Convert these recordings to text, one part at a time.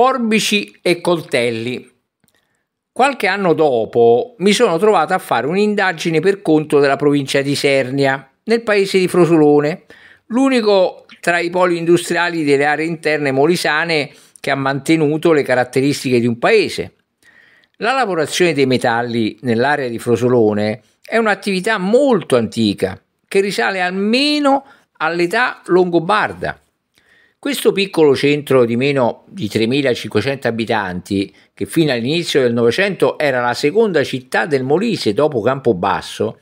Forbici e coltelli. Qualche anno dopo mi sono trovato a fare un'indagine per conto della provincia di Sernia, nel paese di Frosolone, l'unico tra i poli industriali delle aree interne molisane che ha mantenuto le caratteristiche di un paese. La lavorazione dei metalli nell'area di Frosolone è un'attività molto antica che risale almeno all'età longobarda. Questo piccolo centro di meno di 3.500 abitanti, che fino all'inizio del Novecento era la seconda città del Molise dopo Campobasso,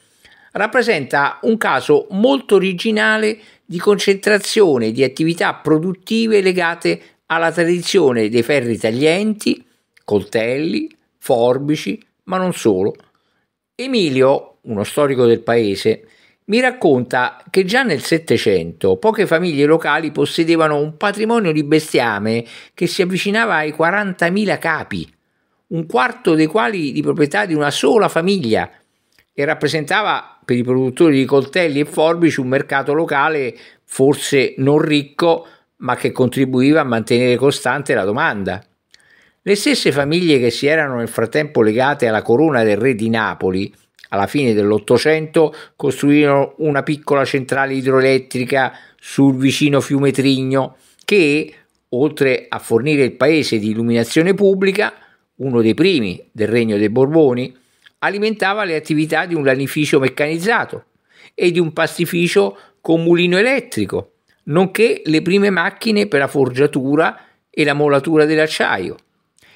rappresenta un caso molto originale di concentrazione di attività produttive legate alla tradizione dei ferri taglienti, coltelli, forbici, ma non solo. Emilio, uno storico del paese, mi racconta che già nel Settecento poche famiglie locali possedevano un patrimonio di bestiame che si avvicinava ai 40.000 capi, un quarto dei quali di proprietà di una sola famiglia, e rappresentava per i produttori di coltelli e forbici un mercato locale forse non ricco, ma che contribuiva a mantenere costante la domanda. Le stesse famiglie che si erano nel frattempo legate alla corona del re di Napoli alla fine dell'Ottocento costruirono una piccola centrale idroelettrica sul vicino fiume Trigno che, oltre a fornire il paese di illuminazione pubblica, uno dei primi del Regno dei Borboni, alimentava le attività di un lanificio meccanizzato e di un pastificio con mulino elettrico, nonché le prime macchine per la forgiatura e la molatura dell'acciaio.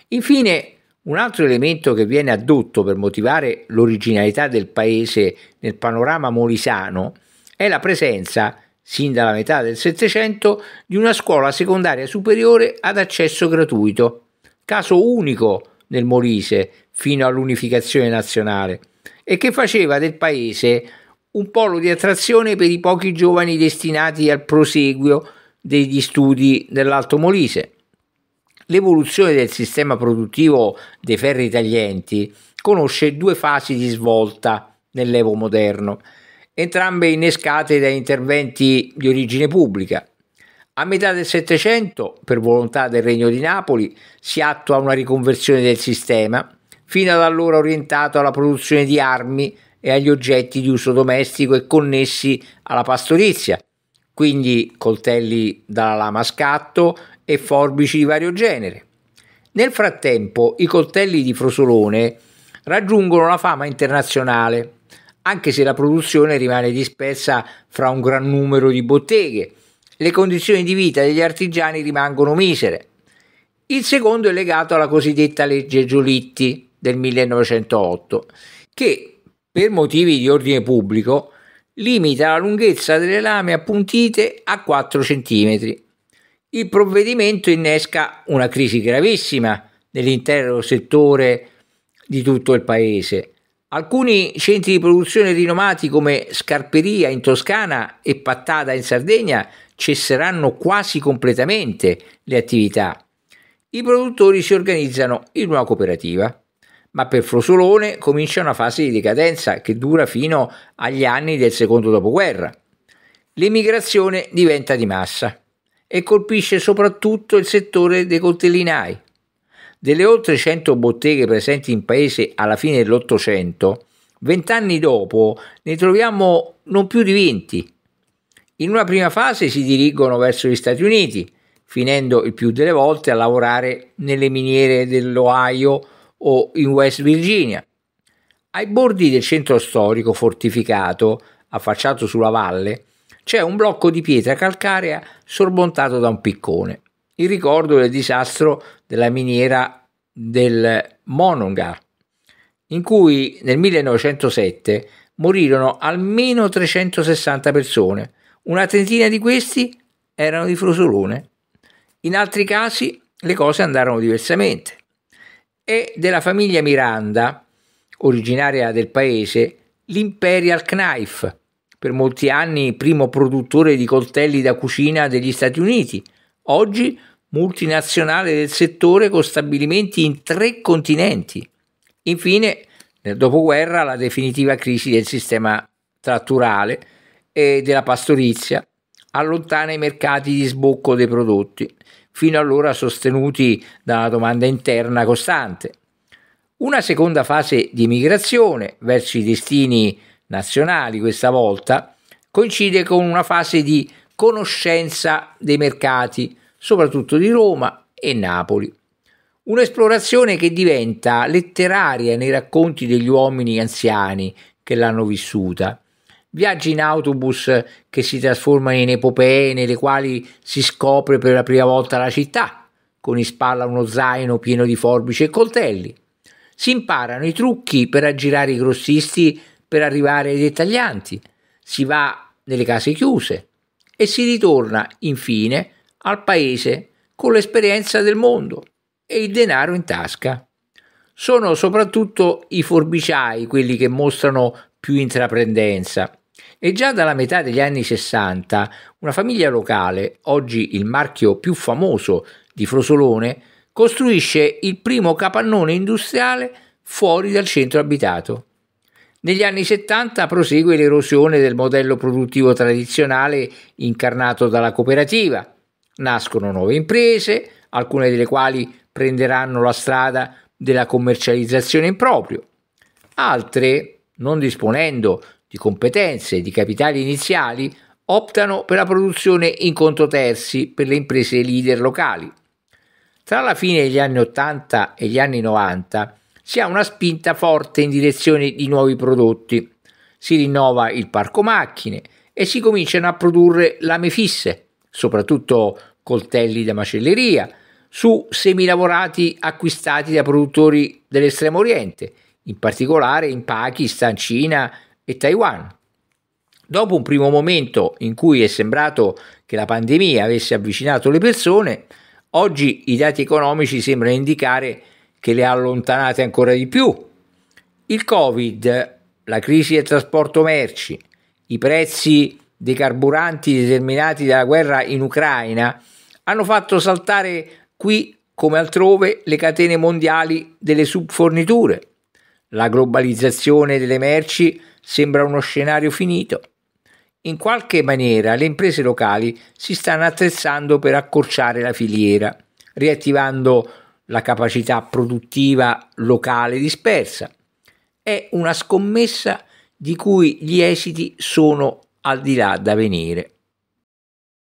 Infine, un altro elemento che viene addotto per motivare l'originalità del paese nel panorama molisano è la presenza, sin dalla metà del Settecento, di una scuola secondaria superiore ad accesso gratuito, caso unico nel Molise fino all'unificazione nazionale, e che faceva del paese un polo di attrazione per i pochi giovani destinati al proseguio degli studi dell'Alto Molise. L'evoluzione del sistema produttivo dei ferri taglienti conosce due fasi di svolta nell'Evo moderno, entrambe innescate da interventi di origine pubblica. A metà del Settecento, per volontà del Regno di Napoli, si attua una riconversione del sistema, fino ad allora orientato alla produzione di armi e agli oggetti di uso domestico e connessi alla pastorizia, quindi coltelli dalla lama a scatto, e forbici di vario genere. Nel frattempo i coltelli di Frosolone raggiungono la fama internazionale, anche se la produzione rimane dispersa fra un gran numero di botteghe. Le condizioni di vita degli artigiani rimangono misere. Il secondo è legato alla cosiddetta legge Giolitti del 1908, che per motivi di ordine pubblico limita la lunghezza delle lame appuntite a 4 cm il provvedimento innesca una crisi gravissima nell'intero settore di tutto il paese. Alcuni centri di produzione rinomati come Scarperia in Toscana e Pattata in Sardegna cesseranno quasi completamente le attività. I produttori si organizzano in una cooperativa, ma per Frosolone comincia una fase di decadenza che dura fino agli anni del secondo dopoguerra. L'emigrazione diventa di massa e colpisce soprattutto il settore dei coltellinai. Delle oltre 100 botteghe presenti in paese alla fine dell'Ottocento, vent'anni dopo ne troviamo non più di 20. In una prima fase si dirigono verso gli Stati Uniti, finendo il più delle volte a lavorare nelle miniere dell'Ohio o in West Virginia. Ai bordi del centro storico fortificato, affacciato sulla valle, c'è un blocco di pietra calcarea sormontato da un piccone, il ricordo del disastro della miniera del Monongar, in cui nel 1907 morirono almeno 360 persone, una trentina di questi erano di Frosolone. In altri casi le cose andarono diversamente. È della famiglia Miranda, originaria del paese, l'Imperial Knife, per molti anni primo produttore di coltelli da cucina degli Stati Uniti, oggi multinazionale del settore con stabilimenti in tre continenti. Infine, nel dopoguerra, la definitiva crisi del sistema tratturale e della pastorizia allontana i mercati di sbocco dei prodotti, fino allora sostenuti dalla domanda interna costante. Una seconda fase di migrazione verso i destini nazionali questa volta, coincide con una fase di conoscenza dei mercati, soprattutto di Roma e Napoli. Un'esplorazione che diventa letteraria nei racconti degli uomini anziani che l'hanno vissuta. Viaggi in autobus che si trasformano in epopee nelle quali si scopre per la prima volta la città, con in spalla uno zaino pieno di forbici e coltelli. Si imparano i trucchi per aggirare i grossisti per arrivare ai dettaglianti, si va nelle case chiuse e si ritorna infine al paese con l'esperienza del mondo e il denaro in tasca. Sono soprattutto i forbiciai quelli che mostrano più intraprendenza. E già dalla metà degli anni 60 una famiglia locale, oggi il marchio più famoso di Frosolone, costruisce il primo capannone industriale fuori dal centro abitato. Negli anni 70 prosegue l'erosione del modello produttivo tradizionale incarnato dalla cooperativa. Nascono nuove imprese, alcune delle quali prenderanno la strada della commercializzazione in proprio. Altre, non disponendo di competenze e di capitali iniziali, optano per la produzione in conto terzi per le imprese leader locali. Tra la fine degli anni 80 e gli anni 90 si ha una spinta forte in direzione di nuovi prodotti. Si rinnova il parco macchine e si cominciano a produrre lame fisse, soprattutto coltelli da macelleria, su semilavorati acquistati da produttori dell'estremo oriente, in particolare in Pakistan, Cina e Taiwan. Dopo un primo momento in cui è sembrato che la pandemia avesse avvicinato le persone, oggi i dati economici sembrano indicare che le ha allontanate ancora di più. Il Covid, la crisi del trasporto merci, i prezzi dei carburanti determinati dalla guerra in Ucraina hanno fatto saltare qui come altrove le catene mondiali delle subforniture. La globalizzazione delle merci sembra uno scenario finito. In qualche maniera le imprese locali si stanno attrezzando per accorciare la filiera, riattivando la capacità produttiva locale dispersa. È una scommessa di cui gli esiti sono al di là da venire.